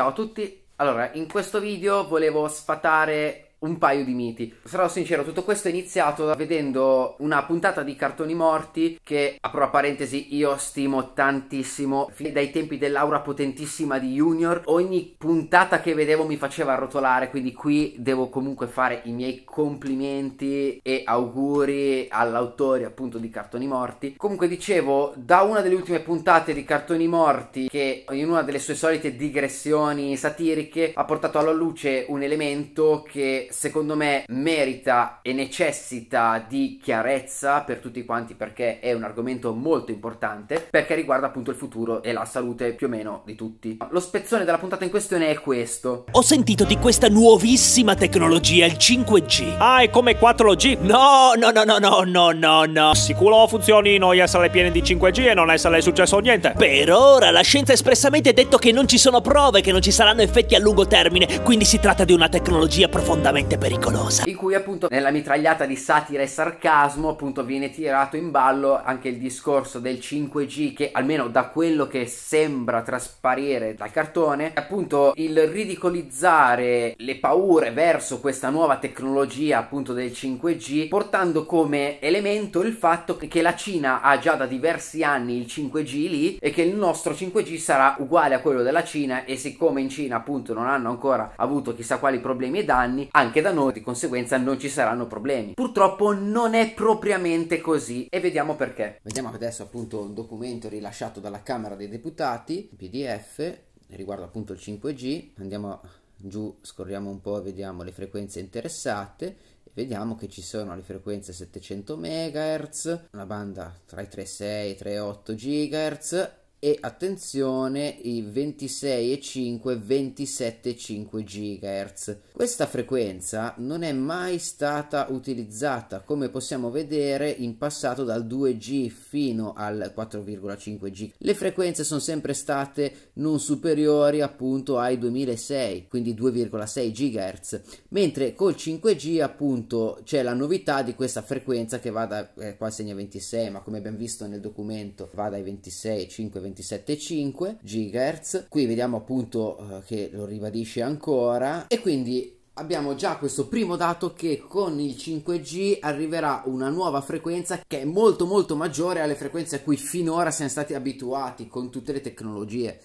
Ciao a tutti, allora in questo video volevo sfatare un paio di miti. Sarò sincero, tutto questo è iniziato vedendo una puntata di cartoni morti che, apro la parentesi, io stimo tantissimo. dai tempi dell'aura potentissima di Junior, ogni puntata che vedevo mi faceva arrotolare, quindi qui devo comunque fare i miei complimenti e auguri all'autore appunto di cartoni morti. Comunque dicevo, da una delle ultime puntate di cartoni morti che in una delle sue solite digressioni satiriche ha portato alla luce un elemento che secondo me merita e necessita di chiarezza per tutti quanti perché è un argomento molto importante perché riguarda appunto il futuro e la salute più o meno di tutti. Lo spezzone della puntata in questione è questo. Ho sentito di questa nuovissima tecnologia, il 5G. Ah, è come 4G? No, no, no, no, no, no, no, no. Sicuro funzioni noi essere pieni di 5G e non essere successo niente. Per ora la scienza espressamente ha detto che non ci sono prove, che non ci saranno effetti a lungo termine, quindi si tratta di una tecnologia profondamente estremamente pericolosa. In cui appunto nella mitragliata di satira e sarcasmo appunto viene tirato in ballo anche il discorso del 5G che almeno da quello che sembra trasparire dal cartone appunto il ridicolizzare le paure verso questa nuova tecnologia appunto del 5G portando come elemento il fatto che la Cina ha già da diversi anni il 5G lì e che il nostro 5G sarà uguale a quello della Cina e siccome in Cina appunto non hanno ancora avuto chissà quali problemi e danni anche anche da noi, di conseguenza non ci saranno problemi. Purtroppo non è propriamente così e vediamo perché. Vediamo adesso appunto un documento rilasciato dalla Camera dei Deputati, PDF, riguardo appunto il 5G. Andiamo giù, scorriamo un po' e vediamo le frequenze interessate vediamo che ci sono le frequenze 700 MHz, una banda tra i 3,6 e i 3,8 GHz e attenzione i 26,5 27,5 GHz. Questa frequenza non è mai stata utilizzata, come possiamo vedere in passato dal 2G fino al 4,5G. Le frequenze sono sempre state non superiori appunto ai 2006, quindi 2,6 GHz, mentre col 5G appunto c'è la novità di questa frequenza che va da eh, qua segna 26, ma come abbiamo visto nel documento va dai 26 5 26 27,5 GHz. Qui vediamo appunto eh, che lo ribadisce ancora e quindi abbiamo già questo primo dato che con il 5G arriverà una nuova frequenza che è molto molto maggiore alle frequenze a cui finora siamo stati abituati con tutte le tecnologie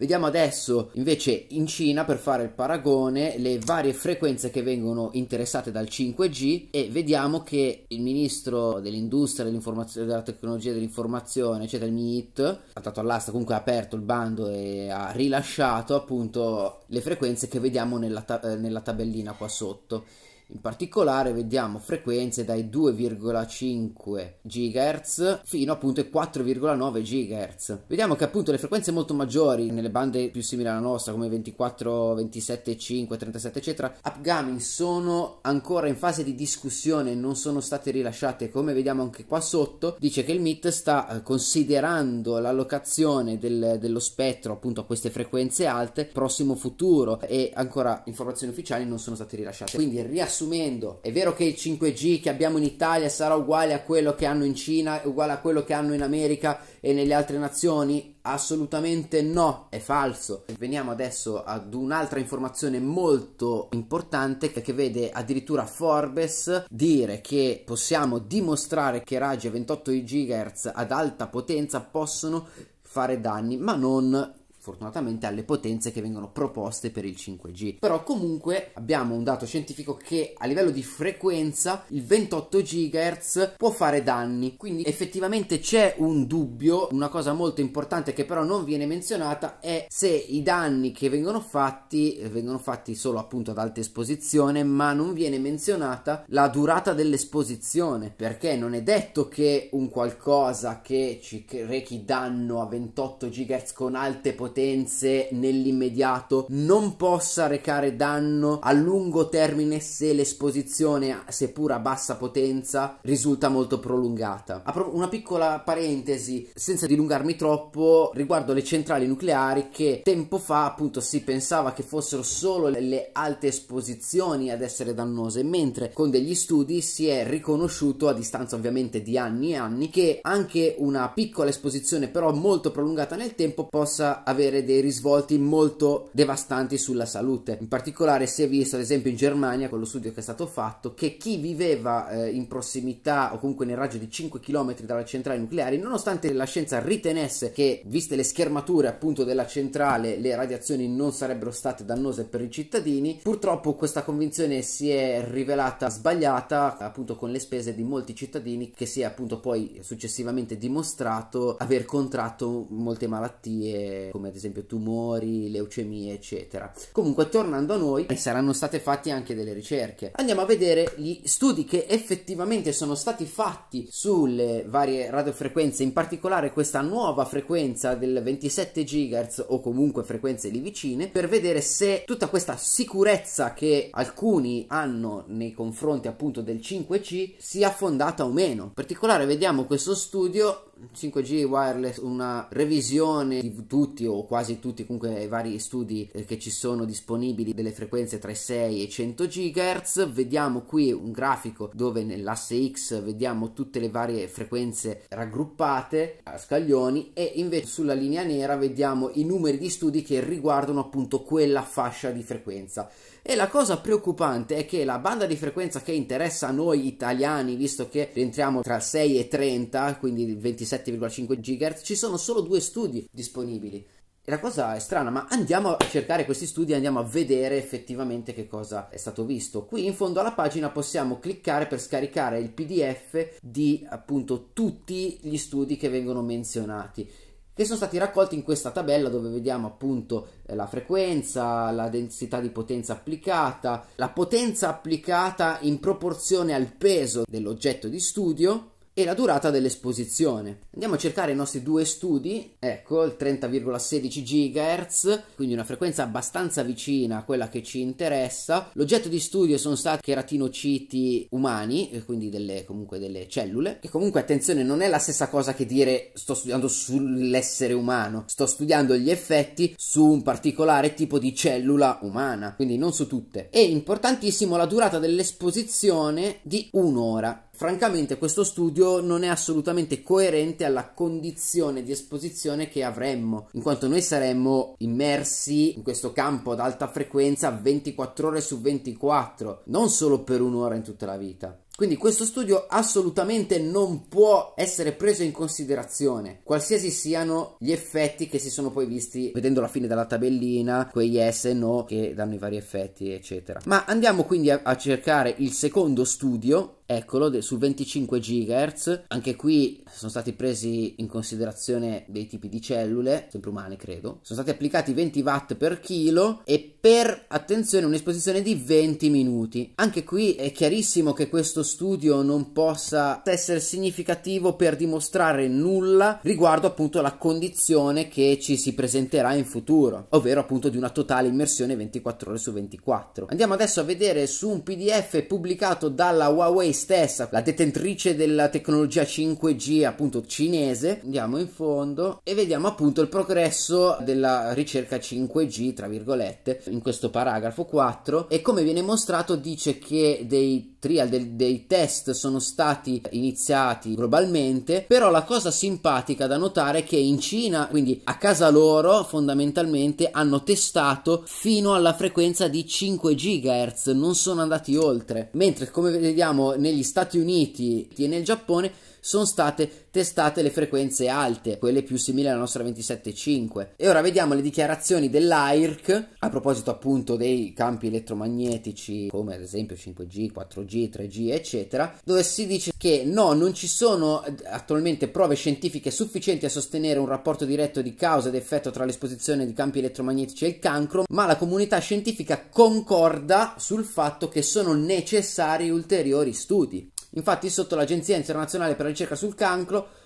Vediamo adesso invece in Cina per fare il paragone le varie frequenze che vengono interessate dal 5G e vediamo che il ministro dell'industria, dell'informazione, della tecnologia dell'informazione, eccetera, il MIT, ha dato all'asta, comunque ha aperto il bando e ha rilasciato appunto le frequenze che vediamo nella, ta- eh, nella tabellina qua sotto. In particolare vediamo frequenze dai 2,5 GHz fino appunto ai 4,9 GHz. Vediamo che appunto le frequenze molto maggiori nelle bande più simili alla nostra come 24, 27, 5, 37 eccetera, upgaming sono ancora in fase di discussione, non sono state rilasciate come vediamo anche qua sotto, dice che il MIT sta eh, considerando l'allocazione del, dello spettro appunto a queste frequenze alte prossimo futuro e ancora informazioni ufficiali non sono state rilasciate. Quindi riassunto riassumendo, è vero che il 5G che abbiamo in Italia sarà uguale a quello che hanno in Cina, uguale a quello che hanno in America e nelle altre nazioni? Assolutamente no, è falso. Veniamo adesso ad un'altra informazione molto importante che vede addirittura Forbes dire che possiamo dimostrare che raggi a 28 GHz ad alta potenza possono fare danni, ma non fortunatamente alle potenze che vengono proposte per il 5G. Però comunque abbiamo un dato scientifico che a livello di frequenza il 28 GHz può fare danni, quindi effettivamente c'è un dubbio, una cosa molto importante che però non viene menzionata è se i danni che vengono fatti vengono fatti solo appunto ad alta esposizione, ma non viene menzionata la durata dell'esposizione, perché non è detto che un qualcosa che ci rechi danno a 28 GHz con alte potenze potenze nell'immediato non possa recare danno a lungo termine se l'esposizione, seppur a bassa potenza, risulta molto prolungata. una piccola parentesi, senza dilungarmi troppo, riguardo le centrali nucleari che tempo fa appunto si pensava che fossero solo le alte esposizioni ad essere dannose, mentre con degli studi si è riconosciuto a distanza ovviamente di anni e anni che anche una piccola esposizione però molto prolungata nel tempo possa avere avere dei risvolti molto devastanti sulla salute. In particolare si è visto, ad esempio in Germania, con lo studio che è stato fatto, che chi viveva eh, in prossimità o comunque nel raggio di 5 km dalla centrale nucleare nonostante la scienza ritenesse che, viste le schermature appunto della centrale, le radiazioni non sarebbero state dannose per i cittadini, purtroppo questa convinzione si è rivelata sbagliata, appunto con le spese di molti cittadini che si è appunto poi successivamente dimostrato aver contratto molte malattie come ad esempio tumori, leucemie, eccetera. Comunque, tornando a noi, e eh, saranno state fatte anche delle ricerche. Andiamo a vedere gli studi che effettivamente sono stati fatti sulle varie radiofrequenze, in particolare questa nuova frequenza del 27 GHz o comunque frequenze lì vicine, per vedere se tutta questa sicurezza che alcuni hanno nei confronti appunto del 5 g sia fondata o meno. In particolare vediamo questo studio 5G wireless una revisione di tutti o quasi tutti comunque i vari studi eh, che ci sono disponibili delle frequenze tra i 6 e 100 GHz vediamo qui un grafico dove nell'asse X vediamo tutte le varie frequenze raggruppate a scaglioni e invece sulla linea nera vediamo i numeri di studi che riguardano appunto quella fascia di frequenza e la cosa preoccupante è che la banda di frequenza che interessa a noi italiani visto che entriamo tra 6 e 30 quindi 26 7,5 GHz, ci sono solo due studi disponibili. E la cosa è strana, ma andiamo a cercare questi studi e andiamo a vedere effettivamente che cosa è stato visto. Qui in fondo alla pagina possiamo cliccare per scaricare il PDF di appunto tutti gli studi che vengono menzionati che sono stati raccolti in questa tabella dove vediamo appunto eh, la frequenza, la densità di potenza applicata, la potenza applicata in proporzione al peso dell'oggetto di studio e la durata dell'esposizione. Andiamo a cercare i nostri due studi, ecco il 30,16 GHz, quindi una frequenza abbastanza vicina a quella che ci interessa. L'oggetto di studio sono stati cheratinociti umani, quindi delle, comunque delle cellule, che comunque attenzione non è la stessa cosa che dire sto studiando sull'essere umano, sto studiando gli effetti su un particolare tipo di cellula umana, quindi non su tutte. E importantissimo la durata dell'esposizione di un'ora. Francamente questo studio non è assolutamente coerente alla condizione di esposizione che avremmo, in quanto noi saremmo immersi in questo campo ad alta frequenza 24 ore su 24, non solo per un'ora in tutta la vita. Quindi questo studio assolutamente non può essere preso in considerazione, qualsiasi siano gli effetti che si sono poi visti vedendo la fine della tabellina, quei yes e no che danno i vari effetti, eccetera. Ma andiamo quindi a, a cercare il secondo studio eccolo, su 25 GHz. Anche qui sono stati presi in considerazione dei tipi di cellule, sempre umane credo. Sono stati applicati 20 watt per chilo e per, attenzione, un'esposizione di 20 minuti. Anche qui è chiarissimo che questo studio non possa essere significativo per dimostrare nulla riguardo appunto alla condizione che ci si presenterà in futuro, ovvero appunto di una totale immersione 24 ore su 24. Andiamo adesso a vedere su un PDF pubblicato dalla Huawei stessa, la detentrice della tecnologia 5G appunto cinese. Andiamo in fondo e vediamo appunto il progresso della ricerca 5G, tra virgolette, in questo paragrafo 4 e come viene mostrato dice che dei trial del, dei test sono stati iniziati globalmente, però la cosa simpatica da notare è che in Cina, quindi a casa loro, fondamentalmente hanno testato fino alla frequenza di 5 GHz, non sono andati oltre. Mentre come vediamo negli Stati Uniti e nel Giappone sono state testate le frequenze alte, quelle più simili alla nostra 27.5. E ora vediamo le dichiarazioni dell'AIRC a proposito appunto dei campi elettromagnetici come ad esempio 5G, 4G, 3G, eccetera, dove si dice che no, non ci sono attualmente prove scientifiche sufficienti a sostenere un rapporto diretto di causa ed effetto tra l'esposizione di campi elettromagnetici e il cancro, ma la comunità scientifica concorda sul fatto che sono necessari ulteriori studi. Infatti, sotto l'Agenzia internazionale per la ricerca sul cancro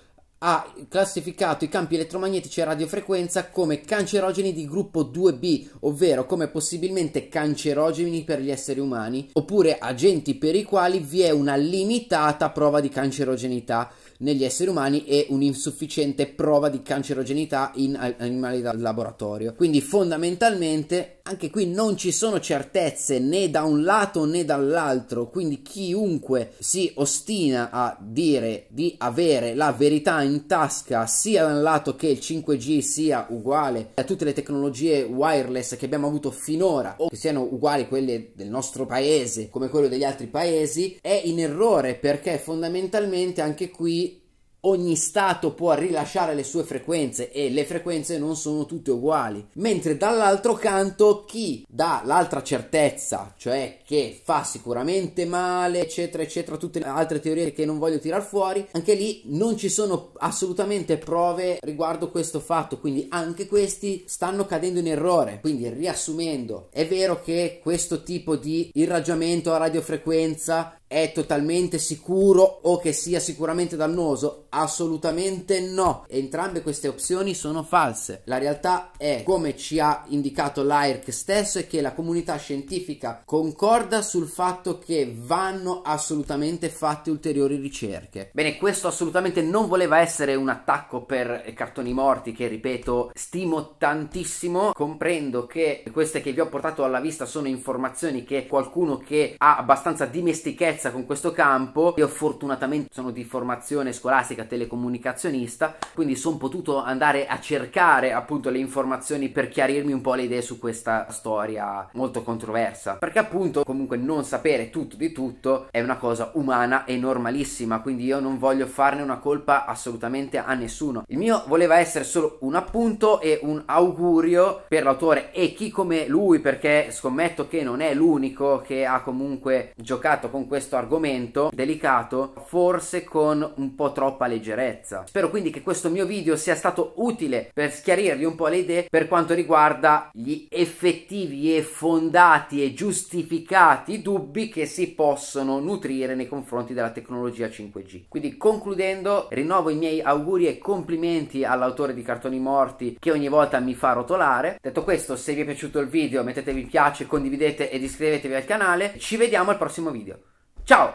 ha classificato i campi elettromagnetici a radiofrequenza come cancerogeni di gruppo 2B, ovvero come possibilmente cancerogeni per gli esseri umani, oppure agenti per i quali vi è una limitata prova di cancerogenità negli esseri umani e un'insufficiente prova di cancerogenità in animali da laboratorio. Quindi fondamentalmente anche qui non ci sono certezze né da un lato né dall'altro, quindi chiunque si ostina a dire di avere la verità in tasca sia da un lato che il 5G sia uguale a tutte le tecnologie wireless che abbiamo avuto finora o che siano uguali quelle del nostro paese come quello degli altri paesi è in errore perché fondamentalmente anche qui ogni stato può rilasciare le sue frequenze e le frequenze non sono tutte uguali. Mentre dall'altro canto chi dà l'altra certezza, cioè che fa sicuramente male, eccetera, eccetera, tutte le altre teorie che non voglio tirare fuori, anche lì non ci sono assolutamente prove riguardo questo fatto, quindi anche questi stanno cadendo in errore. Quindi riassumendo, è vero che questo tipo di irraggiamento a radiofrequenza è totalmente sicuro o che sia sicuramente dannoso? Assolutamente no. Entrambe queste opzioni sono false. La realtà è, come ci ha indicato l'AIRC stesso, è che la comunità scientifica concorda sul fatto che vanno assolutamente fatte ulteriori ricerche. Bene, questo assolutamente non voleva essere un attacco per cartoni morti che, ripeto, stimo tantissimo. Comprendo che queste che vi ho portato alla vista sono informazioni che qualcuno che ha abbastanza dimestichezza con questo campo, io fortunatamente sono di formazione scolastica da telecomunicazionista, quindi sono potuto andare a cercare appunto le informazioni per chiarirmi un po' le idee su questa storia molto controversa, perché appunto comunque non sapere tutto di tutto è una cosa umana e normalissima, quindi io non voglio farne una colpa assolutamente a nessuno. Il mio voleva essere solo un appunto e un augurio per l'autore e chi come lui, perché scommetto che non è l'unico che ha comunque giocato con questo argomento delicato, forse con un po' troppa leggerezza leggerezza. Spero quindi che questo mio video sia stato utile per schiarirvi un po' le idee per quanto riguarda gli effettivi e fondati e giustificati dubbi che si possono nutrire nei confronti della tecnologia 5G. Quindi concludendo, rinnovo i miei auguri e complimenti all'autore di Cartoni Morti che ogni volta mi fa rotolare. Detto questo, se vi è piaciuto il video mettetevi mi piace, condividete ed iscrivetevi al canale. Ci vediamo al prossimo video. Ciao!